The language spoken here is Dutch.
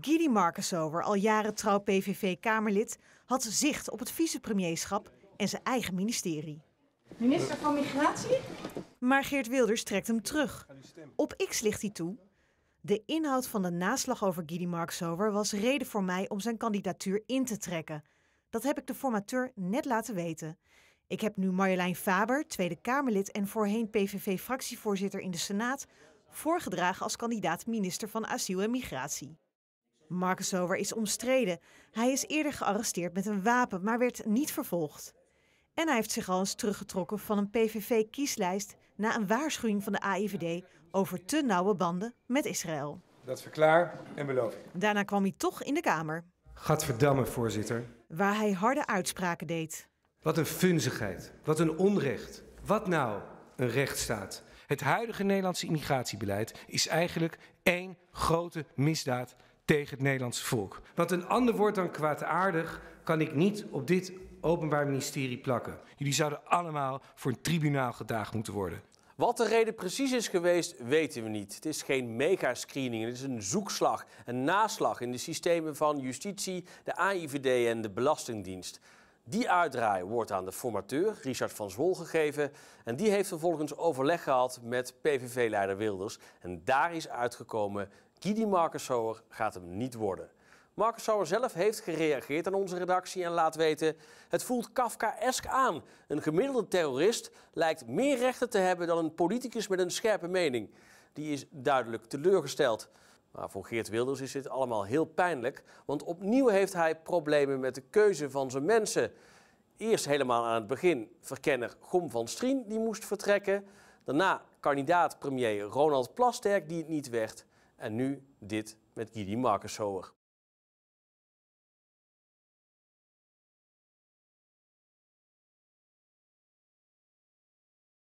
Guy Markensover, al jaren trouw PVV-Kamerlid, had zicht op het vicepremierschap en zijn eigen ministerie. Minister van Migratie? Maar Geert Wilders trekt hem terug. Op X ligt hij toe. De inhoud van de naslag over Guy Marksover was reden voor mij om zijn kandidatuur in te trekken. Dat heb ik de formateur net laten weten. Ik heb nu Marjolein Faber, Tweede Kamerlid en voorheen PVV-fractievoorzitter in de Senaat, voorgedragen als kandidaat minister van Asiel en Migratie. Marcus Over is omstreden. Hij is eerder gearresteerd met een wapen, maar werd niet vervolgd. En hij heeft zich al eens teruggetrokken van een PVV-kieslijst na een waarschuwing van de AIVD over te nauwe banden met Israël. Dat verklaar en beloof ik. Daarna kwam hij toch in de Kamer. Gadverdamme, voorzitter. Waar hij harde uitspraken deed. Wat een funzigheid. Wat een onrecht. Wat nou een rechtsstaat? Het huidige Nederlandse immigratiebeleid is eigenlijk één grote misdaad tegen het Nederlandse volk. Want een ander woord dan kwaadaardig kan ik niet op dit openbaar ministerie plakken. Jullie zouden allemaal voor een tribunaal gedaagd moeten worden. Wat de reden precies is geweest, weten we niet. Het is geen megascreening, het is een zoekslag, een naslag in de systemen van justitie, de AIVD en de Belastingdienst. Die uitdraai wordt aan de formateur Richard van Zwol gegeven. En die heeft vervolgens overleg gehad met PVV-leider Wilders. En daar is uitgekomen, Guidi Marcus gaat hem niet worden. Marcus zelf heeft gereageerd aan onze redactie en laat weten... het voelt Kafkaesk aan. Een gemiddelde terrorist lijkt meer rechten te hebben dan een politicus met een scherpe mening. Die is duidelijk teleurgesteld. Maar nou, voor Geert Wilders is dit allemaal heel pijnlijk, want opnieuw heeft hij problemen met de keuze van zijn mensen. Eerst helemaal aan het begin verkenner Gom van Strien, die moest vertrekken. Daarna kandidaat-premier Ronald Plasterk, die het niet werd. En nu dit met Gidi Markenshoer.